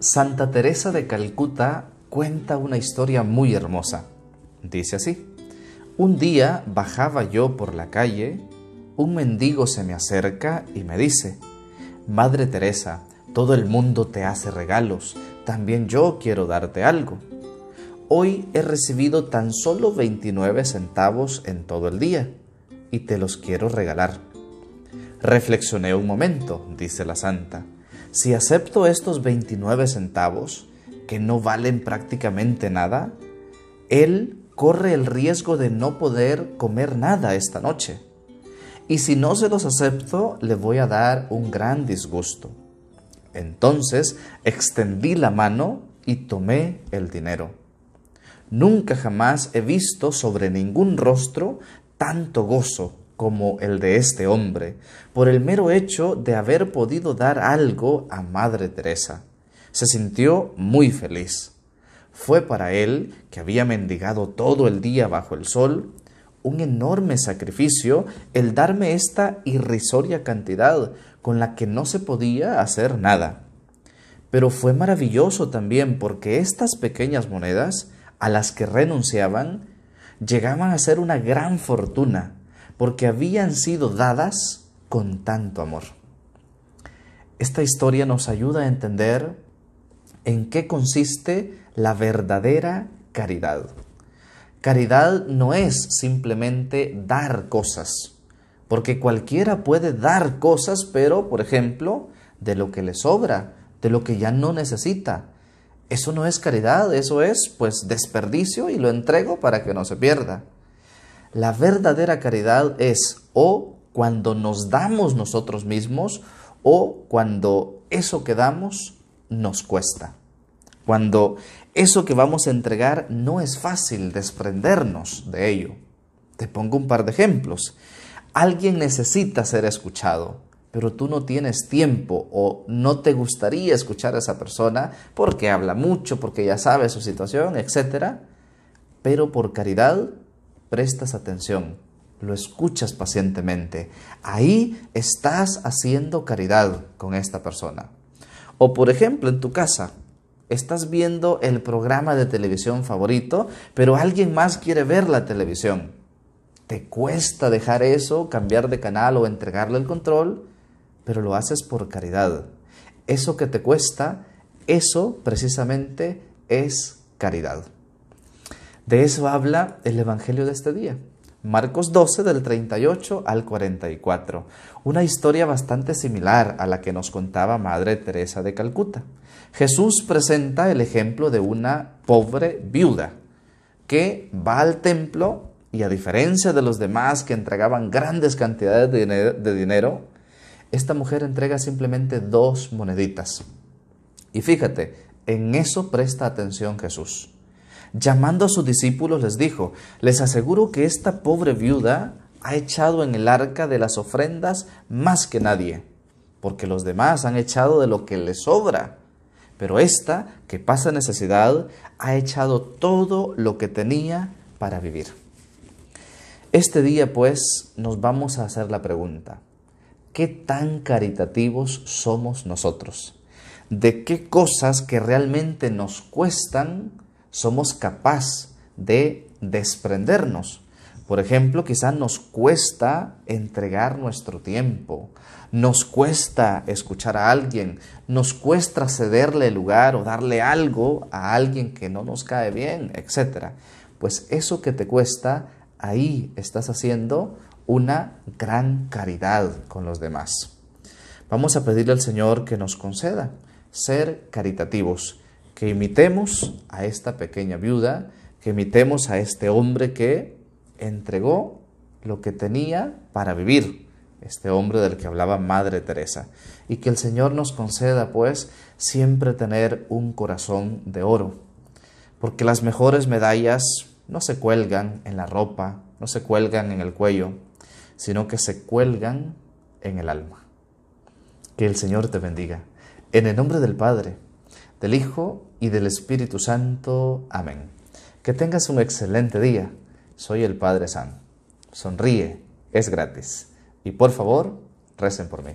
Santa Teresa de Calcuta cuenta una historia muy hermosa. Dice así, un día bajaba yo por la calle, un mendigo se me acerca y me dice, Madre Teresa, todo el mundo te hace regalos, también yo quiero darte algo. Hoy he recibido tan solo 29 centavos en todo el día y te los quiero regalar. Reflexioné un momento, dice la santa. Si acepto estos 29 centavos, que no valen prácticamente nada, él corre el riesgo de no poder comer nada esta noche. Y si no se los acepto, le voy a dar un gran disgusto. Entonces extendí la mano y tomé el dinero. Nunca jamás he visto sobre ningún rostro tanto gozo como el de este hombre, por el mero hecho de haber podido dar algo a Madre Teresa. Se sintió muy feliz. Fue para él, que había mendigado todo el día bajo el sol, un enorme sacrificio el darme esta irrisoria cantidad con la que no se podía hacer nada. Pero fue maravilloso también porque estas pequeñas monedas, a las que renunciaban, llegaban a ser una gran fortuna, porque habían sido dadas con tanto amor. Esta historia nos ayuda a entender en qué consiste la verdadera caridad. Caridad no es simplemente dar cosas, porque cualquiera puede dar cosas, pero, por ejemplo, de lo que le sobra, de lo que ya no necesita. Eso no es caridad, eso es pues desperdicio y lo entrego para que no se pierda. La verdadera caridad es o cuando nos damos nosotros mismos o cuando eso que damos nos cuesta. Cuando eso que vamos a entregar no es fácil desprendernos de ello. Te pongo un par de ejemplos. Alguien necesita ser escuchado, pero tú no tienes tiempo o no te gustaría escuchar a esa persona porque habla mucho, porque ya sabe su situación, etc. Pero por caridad prestas atención, lo escuchas pacientemente, ahí estás haciendo caridad con esta persona. O por ejemplo, en tu casa, estás viendo el programa de televisión favorito, pero alguien más quiere ver la televisión. Te cuesta dejar eso, cambiar de canal o entregarle el control, pero lo haces por caridad. Eso que te cuesta, eso precisamente es caridad. De eso habla el Evangelio de este día. Marcos 12 del 38 al 44, una historia bastante similar a la que nos contaba Madre Teresa de Calcuta. Jesús presenta el ejemplo de una pobre viuda que va al templo y a diferencia de los demás que entregaban grandes cantidades de dinero, esta mujer entrega simplemente dos moneditas. Y fíjate, en eso presta atención Jesús. Llamando a sus discípulos les dijo, les aseguro que esta pobre viuda ha echado en el arca de las ofrendas más que nadie, porque los demás han echado de lo que les sobra. Pero esta, que pasa necesidad, ha echado todo lo que tenía para vivir. Este día, pues, nos vamos a hacer la pregunta, ¿qué tan caritativos somos nosotros? ¿De qué cosas que realmente nos cuestan somos capaz de desprendernos. Por ejemplo, quizás nos cuesta entregar nuestro tiempo, nos cuesta escuchar a alguien, nos cuesta cederle lugar o darle algo a alguien que no nos cae bien, etc. Pues eso que te cuesta, ahí estás haciendo una gran caridad con los demás. Vamos a pedirle al Señor que nos conceda ser caritativos que imitemos a esta pequeña viuda, que imitemos a este hombre que entregó lo que tenía para vivir, este hombre del que hablaba Madre Teresa, y que el Señor nos conceda, pues, siempre tener un corazón de oro, porque las mejores medallas no se cuelgan en la ropa, no se cuelgan en el cuello, sino que se cuelgan en el alma. Que el Señor te bendiga. En el nombre del Padre, del Hijo y del Espíritu Santo. Amén. Que tengas un excelente día. Soy el Padre San. Sonríe, es gratis. Y por favor, recen por mí.